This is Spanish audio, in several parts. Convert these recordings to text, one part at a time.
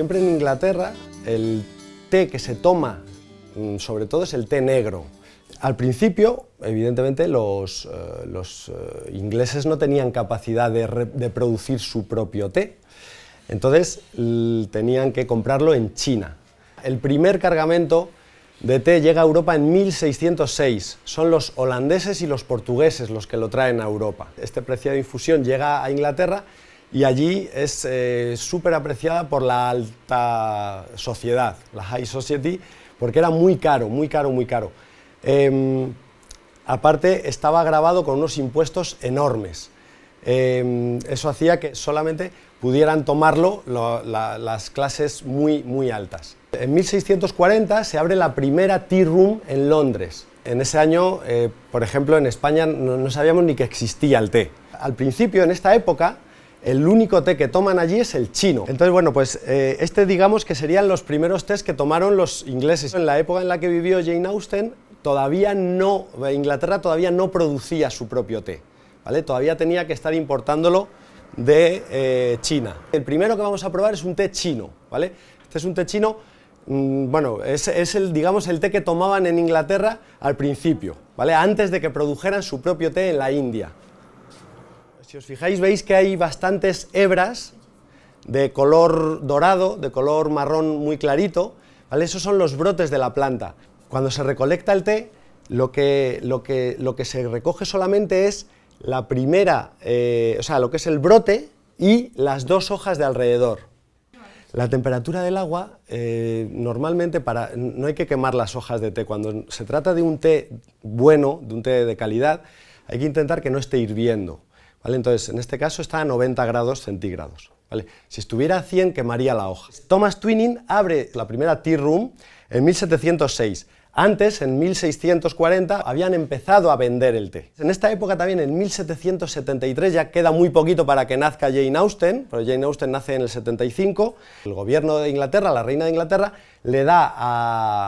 siempre en Inglaterra el té que se toma mm, sobre todo es el té negro. Al principio, evidentemente, los, eh, eh, ingleses no tenían capacidad de, de producir su propio té, entonces tenían que comprarlo en China. El primer cargamento de té llega a Europa en 1606. Son los holandeses y los portugueses los que lo traen a Europa. Este preciado infusión llega a Inglaterra y allí es eh, súper apreciada por la alta sociedad, la high society, porque era muy caro, muy caro, muy caro. Em, aparte, estaba grabado con unos impuestos enormes. Em, eso hacía que solamente pudieran tomarlo las clases muy, muy altas. En 1640 se abre la primera tea room en Londres. En ese año, eh, por ejemplo, en España no sabíamos ni que existía el té. Al principio, en esta época, el único té que toman allí es el chino. Entonces, bueno, pues eh, este digamos que serían los primeros tés que tomaron los ingleses. En la época en la que vivió Jane Austen, todavía no, eh, Inglaterra todavía no producía su propio té, ¿vale? Todavía tenía que estar importándolo de eh, China. El primero que vamos a probar es un té chino, ¿vale? Este es un té chino, mm, bueno, es, es, el, digamos, el té que tomaban en Inglaterra al principio, ¿vale? Antes de que produjeran su propio té en la India. Si os fijáis veis que hay bastantes hebras de color dorado, de color marrón muy clarito, ¿vale? Esos son los brotes de la planta. Cuando se recolecta el té, lo que, lo que, lo que se recoge solamente es la primera, eh, o sea, lo que es el brote y las dos hojas de alrededor. La temperatura del agua, eh, normalmente para, no hay que quemar las hojas de té. Cuando se trata de un té bueno, de un té de calidad, hay que intentar que no esté hirviendo. Entonces, en este caso está a 90 grados centígrados. Si estuviera a 100, quemaría la hoja. Thomas Twining abre la primera Tea Room en 1706. Antes, en 1640, habían empezado a vender el té. En esta época también, en 1773, ya queda muy poquito para que nazca Jane Austen, pero Jane Austen nace en el 75. El gobierno de Inglaterra, la reina de Inglaterra, le da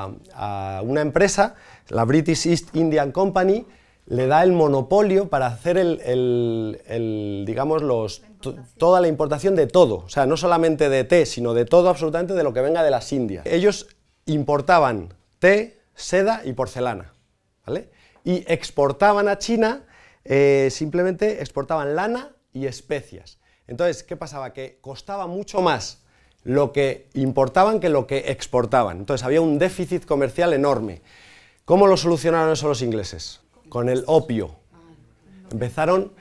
a una empresa, la British East Indian Company, le da el monopolio para hacer el, digamos, toda la importación de todo, o sea, no solamente de té, sino de todo absolutamente de lo que venga de las Indias. Ellos importaban té, seda y porcelana, ¿vale? Y exportaban a China, eh, simplemente exportaban lana y especias. Entonces, ¿qué pasaba? Que costaba mucho más lo que importaban que lo que exportaban. Entonces, había un déficit comercial enorme. ¿Cómo lo solucionaron eso los ingleses? con el opio. Empezaron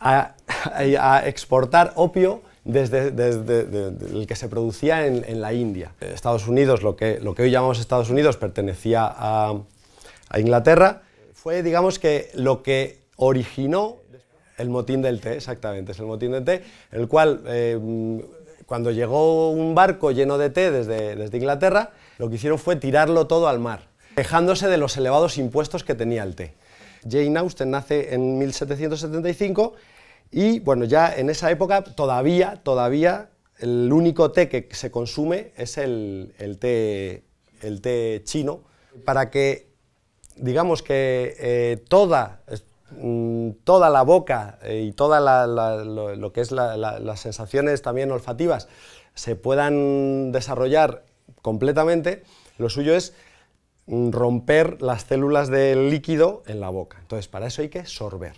a, exportar opio desde, el que se producía en, la India. Estados Unidos, lo que, lo que hoy llamamos Estados Unidos, pertenecía a, Inglaterra. Fue, digamos, que lo que originó el motín del té, exactamente, es el motín del té, el cual eh, cuando llegó un barco lleno de té desde, desde Inglaterra, lo que hicieron fue tirarlo todo al mar, quejándose de los elevados impuestos que tenía el té. Jane Austen nace en 1775 y bueno, ya en esa época todavía, todavía el único té que se consume es el, té, el té, chino, para que digamos que eh, toda, mm, toda la boca eh, y toda lo, que es las sensaciones también olfativas se puedan desarrollar completamente, lo suyo es romper las células del líquido en la boca. Entonces, para eso hay que sorber.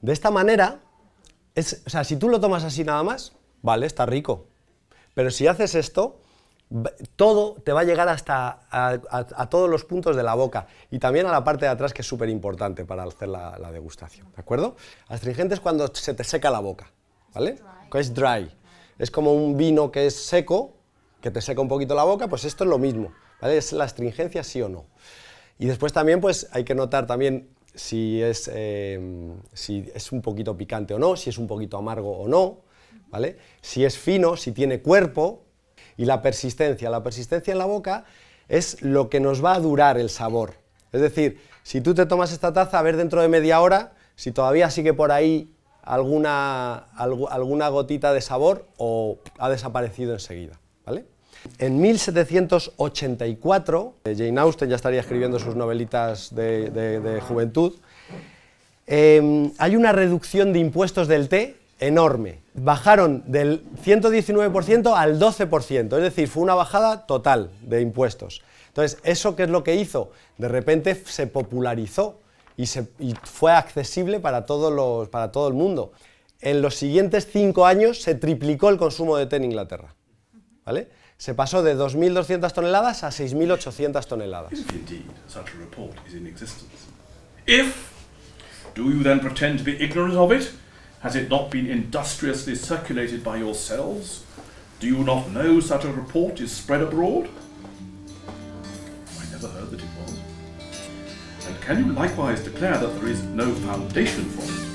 De esta manera, o sea, si tú lo tomas así nada más, vale, está rico. Pero si haces esto, todo te va a llegar hasta a, todos los puntos de la boca y también a la parte de atrás que es súper importante para hacer la, la, degustación, ¿de acuerdo? Astringente es cuando se te seca la boca, ¿vale? Es dry es como un vino que es seco, que te seca un poquito la boca, pues esto es lo mismo, ¿vale? Es la astringencia sí o no. Y después también pues hay que notar también si es, eh, si es un poquito picante o no, si es un poquito amargo o no, ¿vale? Si es fino, si tiene cuerpo y la persistencia. La persistencia en la boca es lo que nos va a durar el sabor. Es decir, si tú te tomas esta taza, a ver dentro de media hora si todavía sigue por ahí alguna, alguna gotita de sabor o ha desaparecido enseguida. ¿vale? En 1784, eh, Jane Austen ya estaría escribiendo sus novelitas de, juventud, em, hay una reducción de impuestos del té enorme. Bajaron del 119% al 12%, es decir, fue una bajada total de impuestos. Entonces, ¿eso qué es lo que hizo? De repente se popularizó y, se, y fue accesible para, todos los, para todo el mundo. En los siguientes cinco años se triplicó el consumo de té en Inglaterra. ¿vale? Se pasó de 2.200 toneladas a 6.800 toneladas. Indeed, such a report is in existence. If, do you then pretend to be ignorant of it? Has it not been industriously circulated by yourselves? Do you not know such a report is spread abroad? I never heard that it was. and can you likewise declare that there is no foundation for it?